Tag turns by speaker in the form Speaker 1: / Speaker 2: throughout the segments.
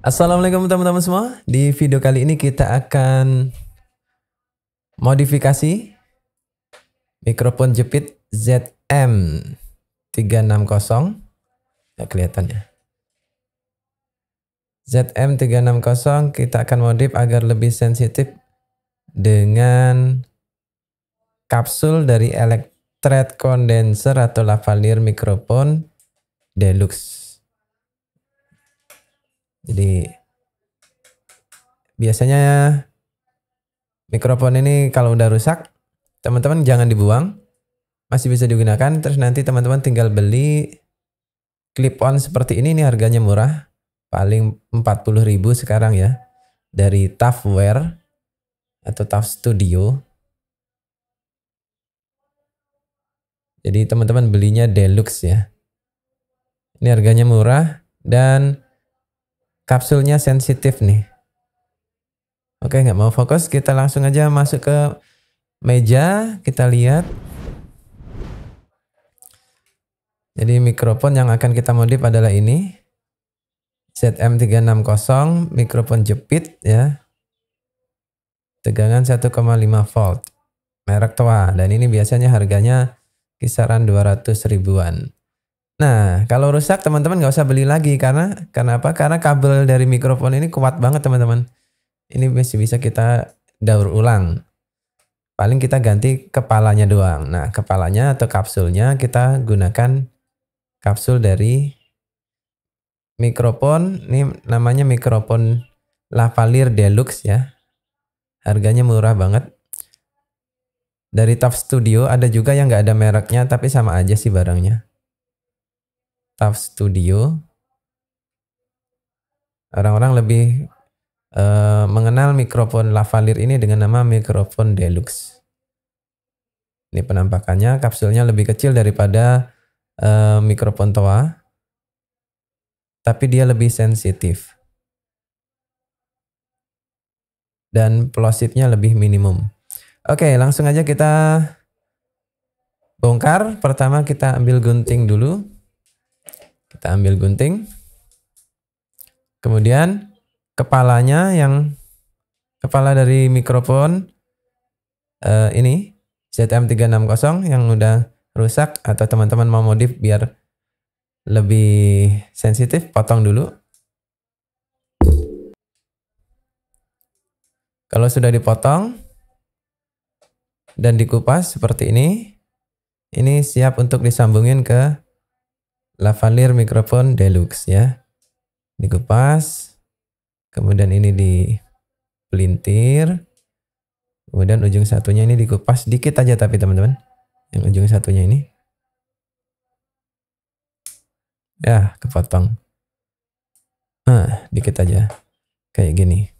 Speaker 1: Assalamualaikum teman-teman semua. Di video kali ini kita akan modifikasi mikrofon jepit ZM 360. Ya ZM 360 kita akan modif agar lebih sensitif dengan kapsul dari electret condenser atau lavalier mikrofon deluxe. Jadi biasanya mikrofon ini kalau udah rusak, teman-teman jangan dibuang. Masih bisa digunakan. Terus nanti teman-teman tinggal beli clip on seperti ini ini harganya murah. Paling 40.000 sekarang ya. Dari Toughware atau Tough Studio. Jadi teman-teman belinya deluxe ya. Ini harganya murah dan kapsulnya sensitif nih. Oke, nggak mau fokus, kita langsung aja masuk ke meja, kita lihat. Jadi mikrofon yang akan kita modif adalah ini. ZM360, mikrofon jepit ya. Tegangan 1,5 volt. Merek tua dan ini biasanya harganya kisaran 200 ribuan. Nah, kalau rusak teman-teman nggak usah beli lagi karena karena apa? Karena kabel dari mikrofon ini kuat banget teman-teman. Ini masih bisa kita daur ulang. Paling kita ganti kepalanya doang. Nah, kepalanya atau kapsulnya kita gunakan kapsul dari mikrofon. Ini namanya mikrofon lavalier deluxe ya. Harganya murah banget. Dari Top Studio ada juga yang nggak ada mereknya tapi sama aja sih barangnya. TAF Studio, orang-orang lebih uh, mengenal mikrofon lavalier ini dengan nama mikrofon deluxe. Ini penampakannya, kapsulnya lebih kecil daripada uh, mikrofon Toa, tapi dia lebih sensitif. Dan plosifnya lebih minimum. Oke, langsung aja kita bongkar. Pertama kita ambil gunting dulu. Kita ambil gunting. Kemudian kepalanya yang kepala dari mikrofon uh, ini ZM360 yang udah rusak atau teman-teman mau modif biar lebih sensitif potong dulu. Kalau sudah dipotong dan dikupas seperti ini, ini siap untuk disambungin ke lavalier mikrofon deluxe ya. Dikupas. Kemudian ini di pelintir, Kemudian ujung satunya ini dikupas dikit aja tapi teman-teman. Yang ujung satunya ini. Ya, kepotong. Ah, dikit aja. Kayak gini.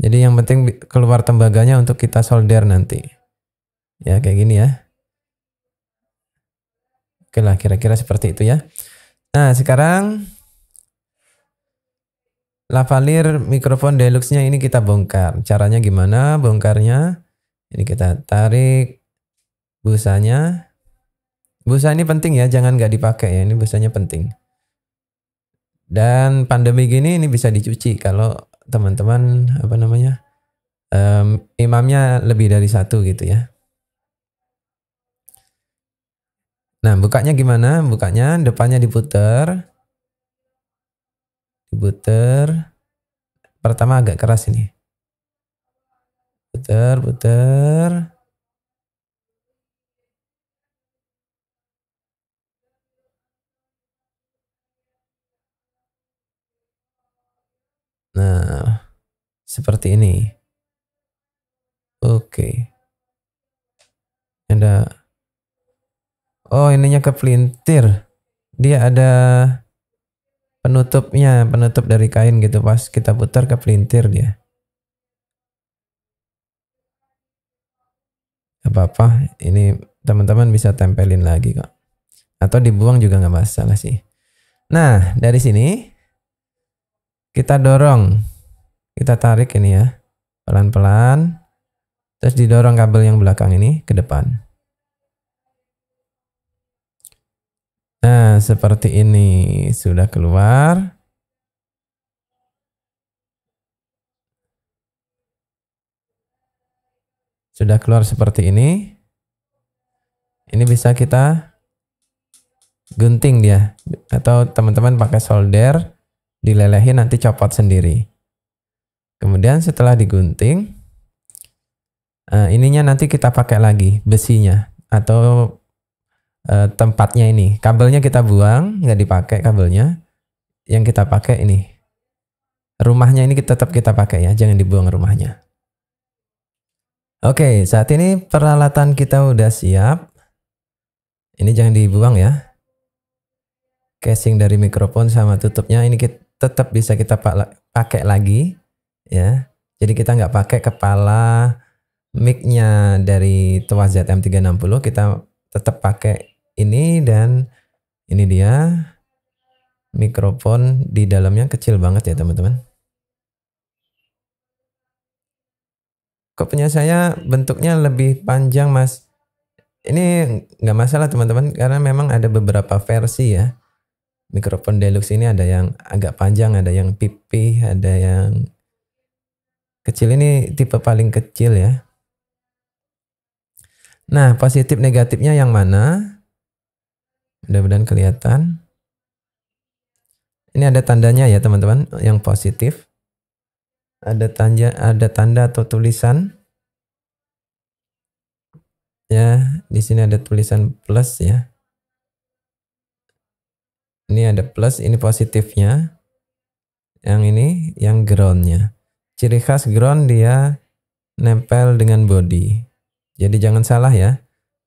Speaker 1: Jadi yang penting keluar tembaganya untuk kita solder nanti. Ya, kayak gini ya. Oke lah, kira-kira seperti itu ya. Nah, sekarang lavalier mikrofon deluxe-nya ini kita bongkar. Caranya gimana bongkarnya? Ini kita tarik busanya. Busa ini penting ya, jangan nggak dipakai ya. Ini busanya penting. Dan pandemi gini ini bisa dicuci kalau teman-teman apa namanya um, imamnya lebih dari satu gitu ya. Nah bukanya gimana? Bukanya depannya diputer, diputer. Pertama agak keras ini. Puter, puter. Nah, seperti ini. Oke. Okay. Ada Oh, ininya kepelintir. Dia ada penutupnya, penutup dari kain gitu pas kita putar kepelintir dia. apa-apa, ini teman-teman bisa tempelin lagi kok. Atau dibuang juga nggak masalah sih. Nah, dari sini kita dorong kita tarik ini ya pelan-pelan terus didorong kabel yang belakang ini ke depan nah seperti ini sudah keluar sudah keluar seperti ini ini bisa kita gunting dia atau teman-teman pakai solder dilelehin nanti copot sendiri. Kemudian setelah digunting, uh, ininya nanti kita pakai lagi besinya atau uh, tempatnya ini. Kabelnya kita buang, nggak dipakai kabelnya. Yang kita pakai ini. Rumahnya ini tetap kita pakai ya, jangan dibuang rumahnya. Oke, saat ini peralatan kita udah siap. Ini jangan dibuang ya. Casing dari mikrofon sama tutupnya ini kita tetap bisa kita pakai lagi ya. Jadi kita nggak pakai kepala micnya dari tuas ZM360 kita tetap pakai ini dan ini dia mikrofon di dalamnya kecil banget ya teman-teman. Kok punya saya bentuknya lebih panjang mas? Ini nggak masalah teman-teman karena memang ada beberapa versi ya mikrofon deluxe ini ada yang agak panjang, ada yang pipih, ada yang kecil ini tipe paling kecil ya. Nah, positif negatifnya yang mana? Mudah-mudahan kelihatan. Ini ada tandanya ya, teman-teman, yang positif. Ada tanda ada tanda atau tulisan. Ya, di sini ada tulisan plus ya. Ini ada plus, ini positifnya. Yang ini, yang groundnya. Ciri khas ground dia nempel dengan body. Jadi jangan salah ya.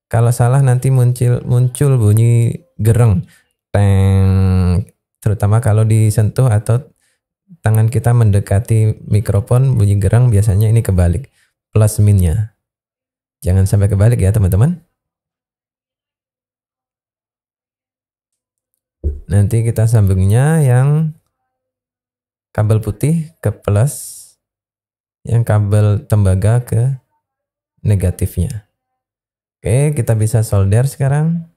Speaker 1: Kalau salah nanti muncul muncul bunyi gereng. Teng. Terutama kalau disentuh atau tangan kita mendekati mikrofon bunyi gereng biasanya ini kebalik. Plus minnya. Jangan sampai kebalik ya teman-teman. Nanti kita sambungnya yang kabel putih ke plus, yang kabel tembaga ke negatifnya. Oke, kita bisa solder sekarang.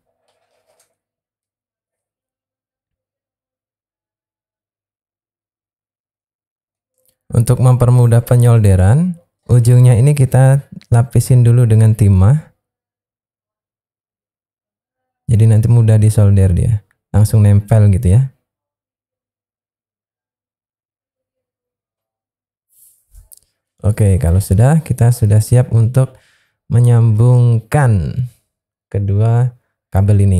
Speaker 1: Untuk mempermudah penyolderan, ujungnya ini kita lapisin dulu dengan timah. Jadi nanti mudah disolder dia langsung nempel gitu ya Oke kalau sudah kita sudah siap untuk menyambungkan kedua kabel ini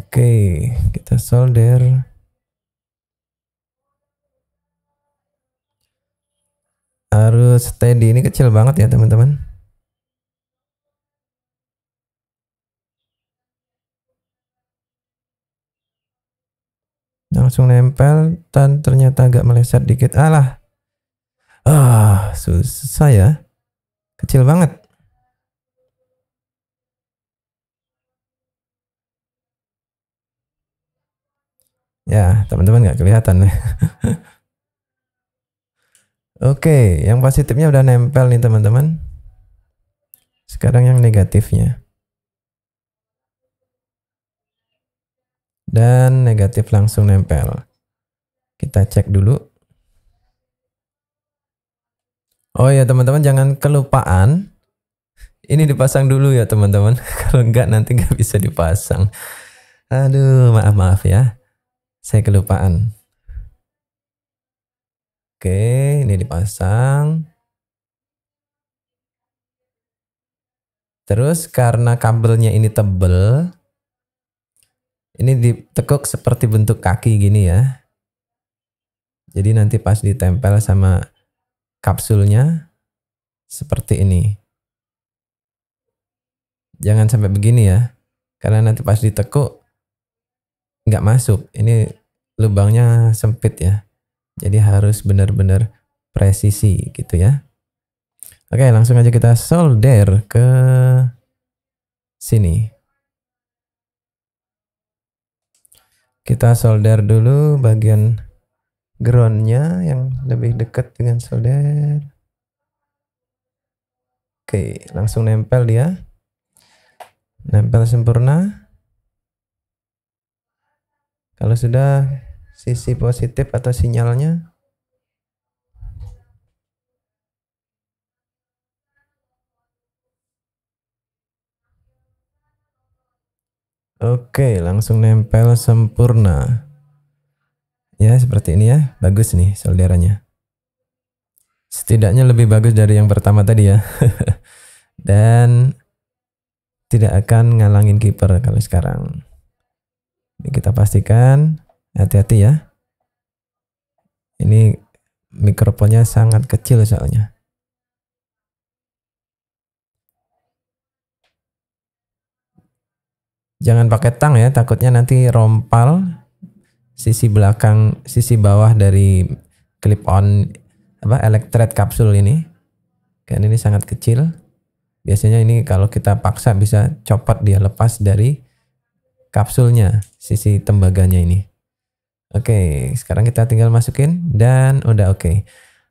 Speaker 1: Oke kita solder harus steady ini kecil banget ya teman-teman langsung nempel dan ternyata agak meleset dikit alah ah susah ya kecil banget ya teman-teman nggak kelihatan Oke, yang positifnya udah nempel nih teman-teman. Sekarang yang negatifnya. dan negatif langsung nempel. Kita cek dulu. Oh ya teman-teman jangan kelupaan. Ini dipasang dulu ya teman-teman. Kalau enggak nanti nggak bisa dipasang. Aduh maaf-maaf ya. Saya kelupaan. Oke ini dipasang. Terus karena kabelnya ini tebel, ini ditekuk seperti bentuk kaki gini ya. Jadi nanti pas ditempel sama kapsulnya seperti ini. Jangan sampai begini ya. Karena nanti pas ditekuk nggak masuk. Ini lubangnya sempit ya. Jadi harus benar-benar presisi gitu ya. Oke, langsung aja kita solder ke sini. kita solder dulu bagian groundnya yang lebih dekat dengan solder oke langsung nempel dia nempel sempurna kalau sudah sisi positif atau sinyalnya Oke, langsung nempel sempurna. Ya, seperti ini ya. Bagus nih saudaranya. Setidaknya lebih bagus dari yang pertama tadi ya. Dan tidak akan ngalangin kiper kalau sekarang. Ini kita pastikan hati-hati ya. Ini mikrofonnya sangat kecil soalnya. Jangan pakai tang ya, takutnya nanti rompal sisi belakang, sisi bawah dari clip on apa elektret kapsul ini. Karena ini sangat kecil. Biasanya ini kalau kita paksa bisa copot dia lepas dari kapsulnya, sisi tembaganya ini. Oke, sekarang kita tinggal masukin dan udah oke.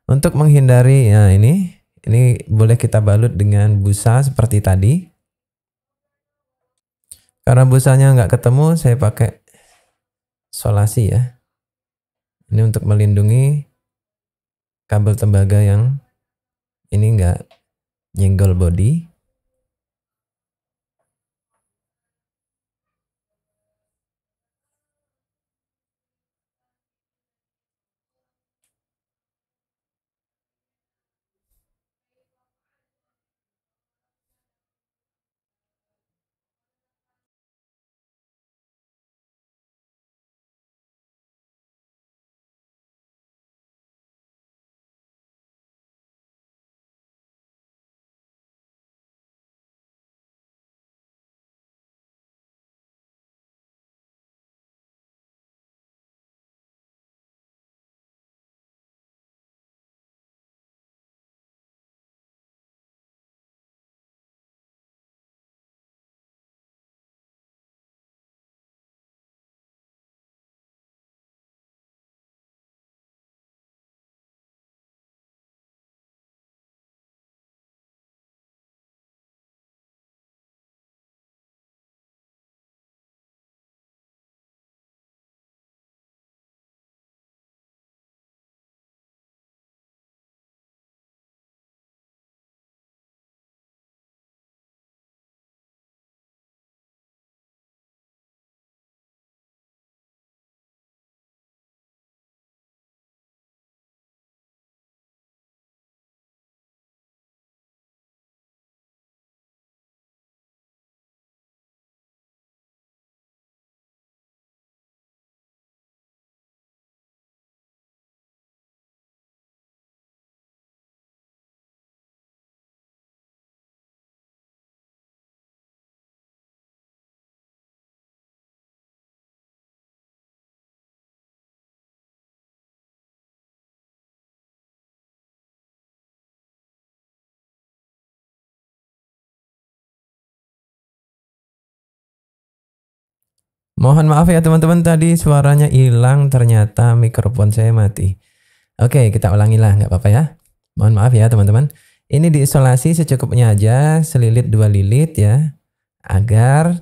Speaker 1: Untuk menghindari ya ini, ini boleh kita balut dengan busa seperti tadi karena busanya nggak ketemu, saya pakai solasi ya. Ini untuk melindungi kabel tembaga yang ini nggak nyenggol body. Mohon maaf ya teman-teman tadi suaranya hilang ternyata mikrofon saya mati. Oke kita ulangi lah nggak apa-apa ya. Mohon maaf ya teman-teman. Ini diisolasi secukupnya aja selilit dua lilit ya agar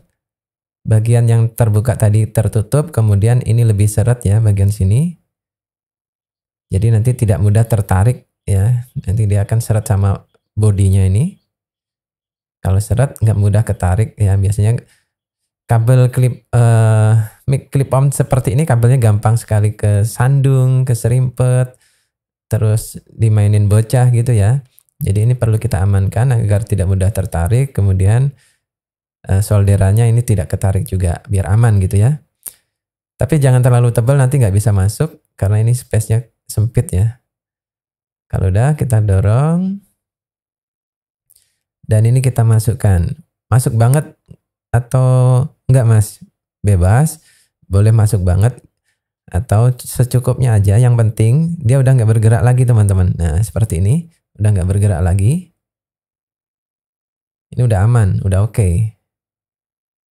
Speaker 1: bagian yang terbuka tadi tertutup kemudian ini lebih seret ya bagian sini. Jadi nanti tidak mudah tertarik ya nanti dia akan seret sama bodinya ini. Kalau seret nggak mudah ketarik ya biasanya kabel klip uh, mic clip on seperti ini kabelnya gampang sekali ke sandung, ke serimpet, terus dimainin bocah gitu ya. Jadi ini perlu kita amankan agar tidak mudah tertarik, kemudian uh, solderannya ini tidak ketarik juga biar aman gitu ya. Tapi jangan terlalu tebal nanti nggak bisa masuk karena ini space-nya sempit ya. Kalau udah kita dorong dan ini kita masukkan. Masuk banget atau Enggak mas, bebas, boleh masuk banget atau secukupnya aja. Yang penting dia udah nggak bergerak lagi teman-teman. Nah seperti ini, udah nggak bergerak lagi. Ini udah aman, udah oke. Okay.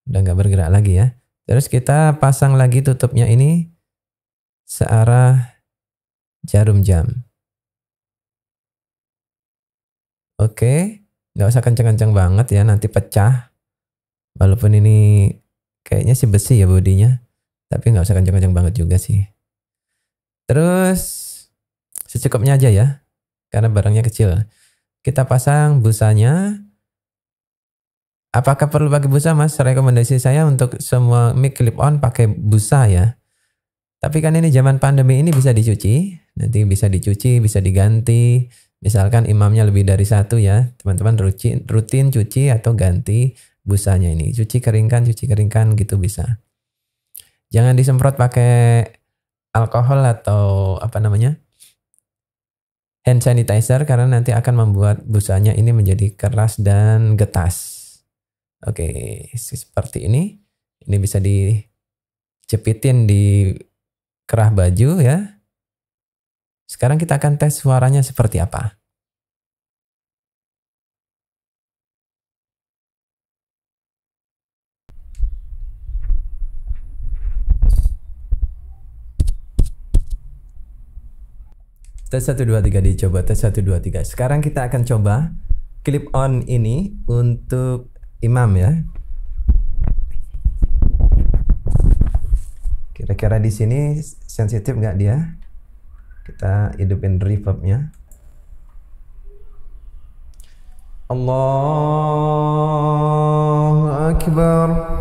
Speaker 1: Udah nggak bergerak lagi ya. Terus kita pasang lagi tutupnya ini searah jarum jam. Oke, nggak usah kenceng-kenceng banget ya, nanti pecah. Walaupun ini kayaknya sih besi ya bodinya tapi nggak usah kencang-kencang banget juga sih terus secukupnya aja ya karena barangnya kecil kita pasang busanya apakah perlu pakai busa mas rekomendasi saya untuk semua mic clip on pakai busa ya tapi kan ini zaman pandemi ini bisa dicuci nanti bisa dicuci bisa diganti misalkan imamnya lebih dari satu ya teman-teman rutin, rutin cuci atau ganti busanya ini. Cuci keringkan, cuci keringkan gitu bisa. Jangan disemprot pakai alkohol atau apa namanya? hand sanitizer karena nanti akan membuat busanya ini menjadi keras dan getas. Oke, seperti ini. Ini bisa dicepitin di kerah baju ya. Sekarang kita akan tes suaranya seperti apa. Tes 1, 2, 3 dicoba. Tes 1, 2, 3. Sekarang kita akan coba clip on ini untuk imam ya. Kira-kira di sini sensitif nggak dia? Kita hidupin reverbnya.
Speaker 2: Allah Akbar.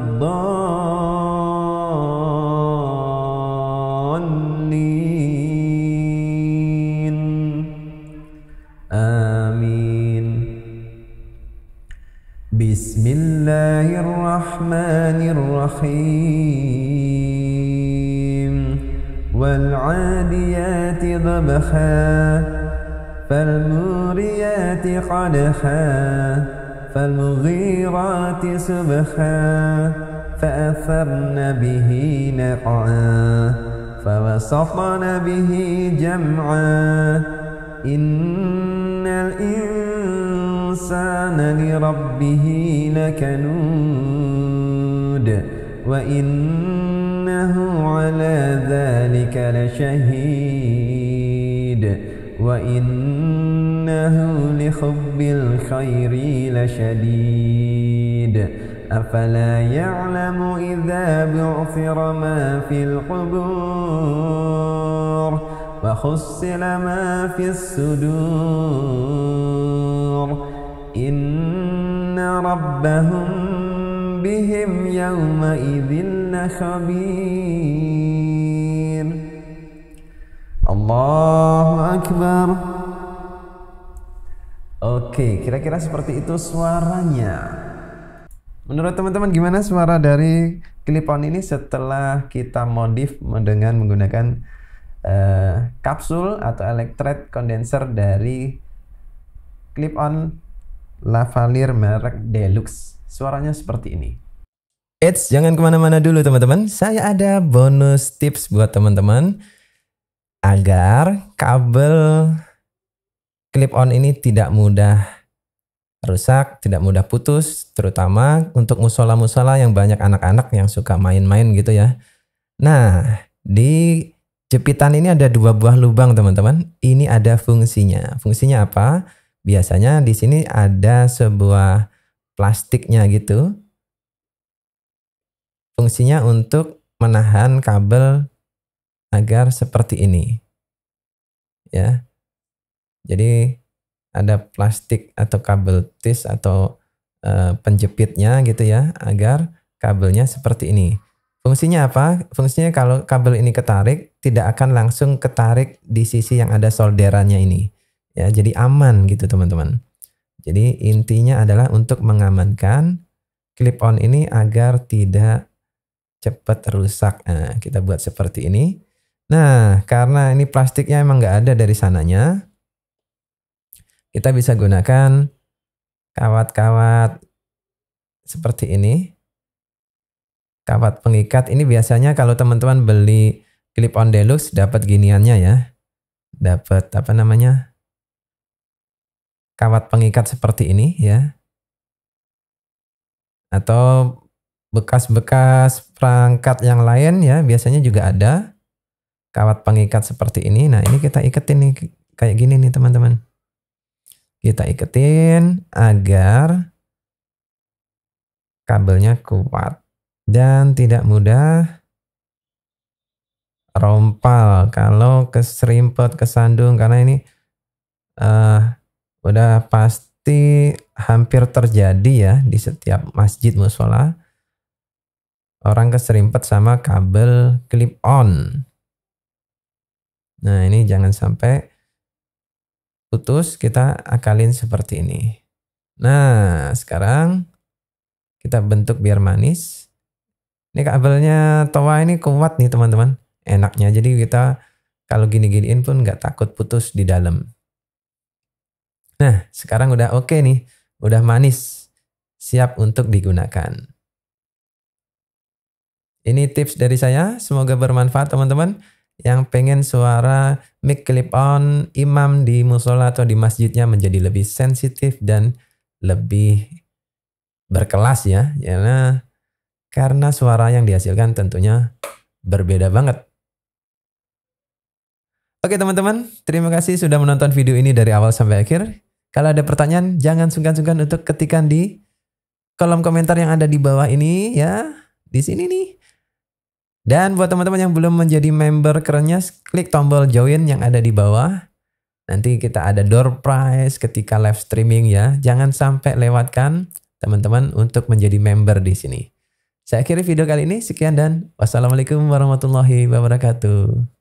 Speaker 2: الله الرحمن الرحيم والعاديات ضبحا فالموريات قدحا فالمغيرات سبحا فأثرن به نقعا فوسطن به جمعا إن الإنسان الإنسان لربه لكنود وإنه على ذلك لشهيد وإنه لحب الخير لشديد أفلا يعلم إذا بعثر ما في القبور وحصل ما في السدور إن ربهم بهم يومئذ لخبير الله أكبر Oke, kira-kira seperti itu suaranya. Menurut teman-teman gimana suara dari klipon ini setelah kita modif dengan
Speaker 1: menggunakan uh, kapsul atau electrode condenser dari clip on lavalier merek Deluxe. Suaranya seperti ini. Eits, jangan kemana-mana dulu teman-teman. Saya ada bonus tips buat teman-teman agar kabel clip on ini tidak mudah rusak, tidak mudah putus, terutama untuk musola-musola yang banyak anak-anak yang suka main-main gitu ya. Nah, di jepitan ini ada dua buah lubang teman-teman. Ini ada fungsinya. Fungsinya apa? Biasanya di sini ada sebuah plastiknya gitu. Fungsinya untuk menahan kabel agar seperti ini. Ya. Jadi ada plastik atau kabel tis atau e, penjepitnya gitu ya agar kabelnya seperti ini. Fungsinya apa? Fungsinya kalau kabel ini ketarik, tidak akan langsung ketarik di sisi yang ada solderannya ini ya jadi aman gitu teman-teman jadi intinya adalah untuk mengamankan clip on ini agar tidak cepat rusak nah, kita buat seperti ini nah karena ini plastiknya emang nggak ada dari sananya kita bisa gunakan kawat-kawat seperti ini kawat pengikat ini biasanya kalau teman-teman beli clip on deluxe dapat giniannya ya dapat apa namanya kawat pengikat seperti ini ya. Atau bekas-bekas perangkat yang lain ya, biasanya juga ada kawat pengikat seperti ini. Nah, ini kita iketin nih kayak gini nih teman-teman. Kita iketin agar kabelnya kuat dan tidak mudah rompal kalau keserimpet kesandung karena ini uh, udah pasti hampir terjadi ya di setiap masjid musola orang keserimpet sama kabel clip on. Nah ini jangan sampai putus kita akalin seperti ini. Nah sekarang kita bentuk biar manis. Ini kabelnya toa ini kuat nih teman-teman. Enaknya jadi kita kalau gini-giniin pun nggak takut putus di dalam. Nah, sekarang udah oke okay nih, udah manis, siap untuk digunakan. Ini tips dari saya, semoga bermanfaat teman-teman yang pengen suara mic clip on imam di musola atau di masjidnya menjadi lebih sensitif dan lebih berkelas ya. Karena karena suara yang dihasilkan tentunya berbeda banget. Oke teman-teman, terima kasih sudah menonton video ini dari awal sampai akhir. Kalau ada pertanyaan, jangan sungkan-sungkan untuk ketikan di kolom komentar yang ada di bawah ini ya. Di sini nih. Dan buat teman-teman yang belum menjadi member kerennya, klik tombol join yang ada di bawah. Nanti kita ada door prize ketika live streaming ya. Jangan sampai lewatkan teman-teman untuk menjadi member di sini. Saya akhiri video kali ini. Sekian dan wassalamualaikum warahmatullahi wabarakatuh.